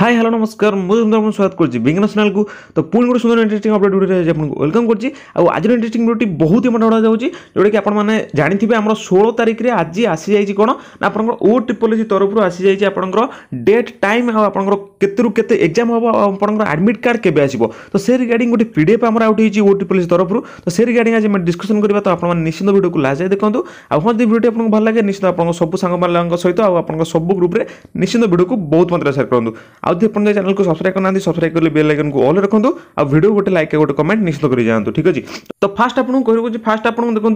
hi hello নমস্কার মু ধর্ম স্বাগত করছি বিজ্ঞান চ্যানেলকু তো পুଣି ଗୋଟେ ସୁନ୍ଦର ଇଣ୍ଟରେଷ୍ଟିଂ ଅପଡ଼େଟ୍ ଭିଡ଼ିଓରେ ଆପଣଙ୍କୁ ୱେଲକମ୍ କରୁଛି ଆଉ ଆଜିର ଇଣ୍ଟରେଷ୍ଟିଂ ଭିଡ଼ିଓଟି ବହୁତ ହିଁ ମନେ ଯାଉଛି ଯେଉଁଟାକି ଆପଣମାନେ ଜାଣିଥିବେ ଆମର ଷୋହଳ ତାରିଖରେ ଆଜି ଆସିଯାଇଛି କ'ଣ ନା ଆପଣଙ୍କର ଓ ଟ୍ରିପଲ୍ ସି ତରଫରୁ ଆସିଯାଇଛି ଆପଣଙ୍କର ଡେଟ୍ ଟାଇମ୍ ଆଉ ଆପଣଙ୍କର କେତେରୁ କେତେ ଏକ୍ଜାମ୍ ହେବ ଆଉ ଆପଣଙ୍କର ଆଡ଼ମିଟ୍ କାର୍ଡ଼ କେବେ ଆସିବ ତ ସେ ରିଗାର୍ଡ଼ିଂ ଗୋଟେ ପି ଡି ଏଫ୍ ଆମର ଆଉଟ୍ ହେଇଛି ଓ ଟ୍ରିପଲ୍ ସି ତରଫରୁ ତ ସେ ରିଗାର୍ଡ଼ିଂ ଆଜି ଆମେ ଡିସ୍କସନ୍ କରିବା ତ ଆପଣମାନେ ନିଶ୍ଚିନ୍ତ ଭିଡ଼ିଓକୁ ଲାଷ୍ଟ ଯାଇ ଦେଖନ୍ତୁ ଆଉ ହଁ ଯଦି ଭିଡ଼ିଓଟି ଆପଣଙ୍କୁ ଭଲ ଲାଗେ ନିଶ୍ଚିନ୍ତ ଆପଣଙ୍କ ସବୁ ସାଙ୍ଗମାନଙ୍କ ସହିତ ଆଉ ଆପଣଙ୍କ ସବୁ ଗ୍ରୁପ୍ରେ ନିଶ୍ଚିନ୍ତ ଭିଡ଼ିଓକୁ ବହୁତ ମାତ୍ରାରେ ସେୟାର କରନ୍ତୁ आउ थे अपन चैनल को सब्सक्राइब करना सब्सक्राइब कर बेल आइकन को अल रखु आ भिडियो गोटे लाइक गोटे कमेंट निश्चित कर जातु ठीक अच्छे तो फास्ट आपको कह फास्ट आप देखो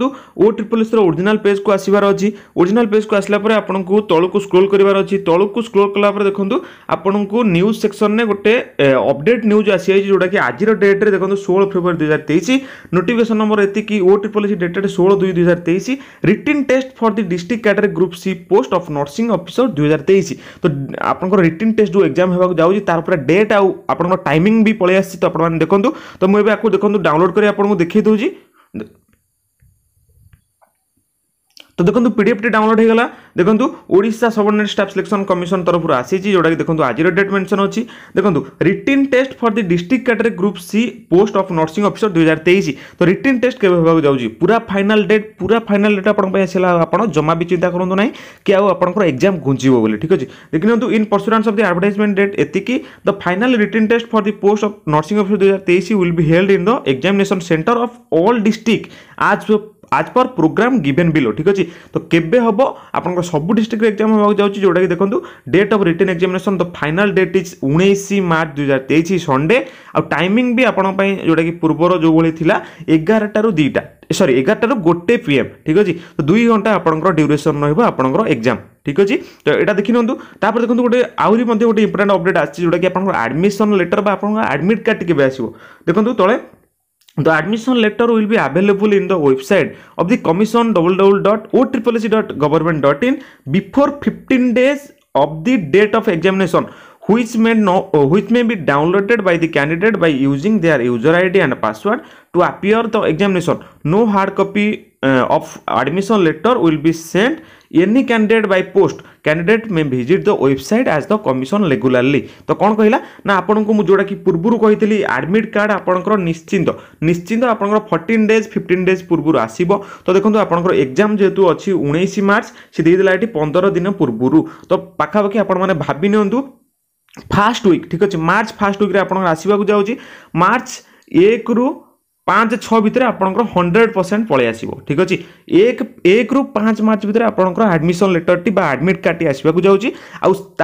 O triple S original page को आसबार अच्छी ओरिजिनाल पेज को आसला आपको तौक स्क्रोल करार अच्छी तौक स्क्रोल कलापर देखो आपको न्यूज सेक्शन में गोटे अपडेट न्यूज आसी जोटा कि आज डेट्रे देखो षोह फेब्रुआरी दुई हजार तेईस नोटिकेसन नंबर एति ओ ट्रिपल एस डेटेड षोह दुई दुई हजार तेईस written test for the district category group C post of nursing officer दुई हजार तेईस तो आप रिटिन टेस्ट जो एक्जाम ହେବାକୁ ଯାଉଛି ତାର ପୁରା ଡେଟ୍ ଆଉ ଆପଣଙ୍କ ଟାଇମିଂ ବି ପଳେଇ ଆସିଛି ତ ଆପଣମାନେ ଦେଖନ୍ତୁ ତ ମୁଁ ଏବେ ଆକୁ ଦେଖନ୍ତୁ ଡାଉନଲୋଡ଼ କରି ଆପଣଙ୍କୁ ଦେଖାଇ ଦେଉଛି তো দেখুন পিডিএফটি ডাউনলোড হয়েগলা দেখুন Odisha subordinate staff selection commission তরফর আসিছি যেটা কি দেখুন আজির ডেট মেনশন অছি দেখুন written test for the district category group C post of nursing officer দুই হাজার তেইশ তো রিটিন টেস্ট কেবে হওয়া যাচ্ছি পুরা ফাইনাল ডেট পুরা ফাইনাল ডেট আপনার আসলে আপনার জমা বি চিন্তা করতু না কি আপনার এক্সাম ঘুঞ্চিব বলে ঠিক আছে দেখি নিউ in pursuance of the advertisement date এতিকি the final written test for the post of nursing officer দুই হাজার তেইশ will be held in the examination centre of all district আজ আজ পর প্রোগ্রাম গিভেন বিলো ঠিক আছে তো কেবে হব আপনার সবু ডিস্ট্রিক্টরে এক্সাম হওয়া যাচ্ছে যেটা কি দেখুন ডেট অফ রিটেন এক্সামিনেসন তো ফাইনাল ডেট ইজ উনিশ মার্চ দুই হাজার তেইশ সন্ডে আইমিং বি আপনার যেটা কি পূর্বর যেভাবে লা এগারটার দুইটা সরি এগারটার গোটে পি এম ঠিক আছে তো দুই ঘন্টা আপনার ডিউরেসন রহব আপনার এক্সাম ঠিক আছে তো এটা দেখি নিউ তাপরে দেখুন গোটে আহরি গোটে ইম্পর্টাট অপডেট আসছে যেটা কি আপনার আডমিশন লেটর বা আপনার আডমিট কার্ড কেবে আসবে দেখুন তলে The admission letter will be available in the website of the commission www.otriplec.government.in before 15 days of the date of examination which may no uh, which may be downloaded by the candidate by using their user id and password to appear the examination no hard copy of admission letter will be sent any candidate by post candidate may visit the website as the commission regularly তো କ'ଣ କହିଲା ନା ଆପଣଙ୍କୁ ମୁଁ ଯେଉଁଟାକି ପୂର୍ବରୁ କହିଥିଲି admit card ଆପଣଙ୍କର ନିଶ୍ଚିନ୍ତ ନିଶ୍ଚିନ୍ତ ଆପଣଙ୍କର ଫର୍ଟିନ୍ ଡେଜ୍ ଫିଫ୍ଟିନ୍ ଡେଜ୍ ପୂର୍ବରୁ ଆସିବ ତ ଦେଖନ୍ତୁ ଆପଣଙ୍କର ଏକ୍ଜାମ୍ ଯେହେତୁ ଅଛି ଉଣେଇଶ ମାର୍ଚ୍ଚ ସେ ଦେଇଦେଲା ଏଠି ପନ୍ଦର ଦିନ ପୂର୍ବରୁ ତ ପାଖାପାଖି ଆପଣମାନେ ଭାବି ନିଅନ୍ତୁ ଫାର୍ଷ୍ଟ ୱିକ୍ ଠିକ୍ ଅଛି ମାର୍ଚ୍ଚ ଫାର୍ଷ୍ଟ ୱିକ୍ରେ ଆପଣଙ୍କର ଆସିବାକୁ ଯାଉଛି ମାର୍ଚ୍ଚ ଏକରୁ পাঁচ ছ ভিতরে আপনার হন্ড্রেড পরসেন্ট পলাই আসব ঠিক আছে এক এক রু পাঁচ মার্চ ভিতরে আপনার আডমিশন লেটরটি বা আডমিট কার্ডটি আসবাক যাচ্ছে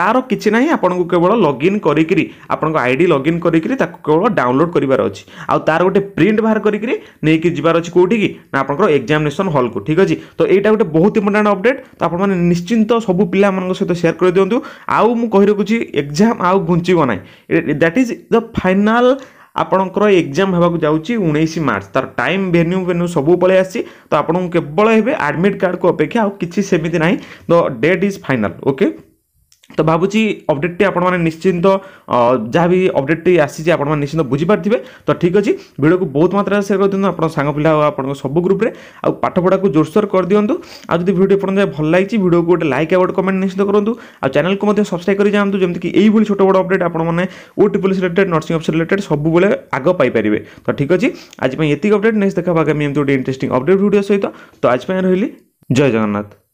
আার কিছু না আপনার কেবল লগ ইন করি আপনার আইডি লগ ইন করি তাকে কেবল ডাউনলোড করবার অছি আার গোটে প্রিন্ট বাহার করি নেই যাবার অছি কোটিকি না আপনার এক্সামিনেসন হলকু ঠিক আছে তো এইটা গোটে বহুত ইম্পর্টাট অপডেট তো আপনার নিশ্চিন্ত সবু পিলা সহ সেয়ার করে দিও আউ মু কহি রাখুছি এক্সাম আউ ঘুঞ্চব না দ্যাট ইজ দ ফাইনাল ଆପଣଙ୍କର ଏକ୍ଜାମ୍ ହେବାକୁ ଯାଉଛି ଉଣେଇଶ ମାର୍ଚ୍ଚ ତା'ର ଟାଇମ୍ ଭେନ୍ୟୁ ଭେନ୍ୟୁ ସବୁ ପଳେଇ ଆସିଛି ତ ଆପଣଙ୍କୁ କେବଳ ଏବେ ଆଡ଼ମିଟ୍ କାର୍ଡ଼କୁ ଅପେକ୍ଷା ଆଉ କିଛି ସେମିତି ନାହିଁ the date is final okay তো ভাবুছি ଅପଡେଟ୍ଟି ଆପଣମାନେ ନିଶ୍ଚିନ୍ତ ଯାହା ବି ଅପଡେଟ୍ଟି ଆସିଛି ଆପଣମାନେ ନିଶ୍ଚିନ୍ତ ବୁଝିପାରିଥିବେ ତ ଠିକ୍ ଅଛି ଭିଡ଼ିଓକୁ ବହୁତ ମାତ୍ରାରେ ସେୟାର କରିଦିଅନ୍ତୁ ଆପଣଙ୍କ ସାଙ୍ଗ ପିଲା ଆଉ ଆପଣଙ୍କ ସବୁ ଗ୍ରୁପ୍ରେ ଆଉ ପାଠପଢ଼ାକୁ ଜୋରସୋର କରିଦିଅନ୍ତୁ ଆଉ ଯଦି ଭିଡ଼ିଓ ଆପଣଙ୍କ ଭଲ ଲାଗିଛି ଭିଡ଼ିଓକୁ ଗୋଟେ ଲାଇକ୍ ଆଉ ଗୋଟେ କମେଣ୍ଟ ନିଶ୍ଚିତ କରନ୍ତୁ ଆଉ ଚ୍ୟାନେଲକୁ ମଧ୍ୟ ସବସ୍କ୍ରାଇବ୍ କରି ଯାଆନ୍ତୁ ଯେମିତିକି ଏଇଭଳି ଛୋଟ ବଡ଼ ଅପଡେଟ୍ ଆପଣମାନେ O triple related nursing office related ସବୁବେଳେ ଆଗ ପାଇପାରିବେ ତ ଠିକ୍ ଅଛି ଆଜି ପାଇଁ ଏତିକି ଅପଡେଟ୍ ନେକ୍ସଟ ଦେଖା ଆଗାମୀ ଏମିତି ଗୋଟେ ଇଣ୍ଟରେଷ୍ଟିଂ ଅପଡେଟ୍ ଭିଡ଼ିଓ ସହିତ ତ ଆଜି ପାଇଁ ରହିଲି ଜୟ ଜଗନ୍ନାଥ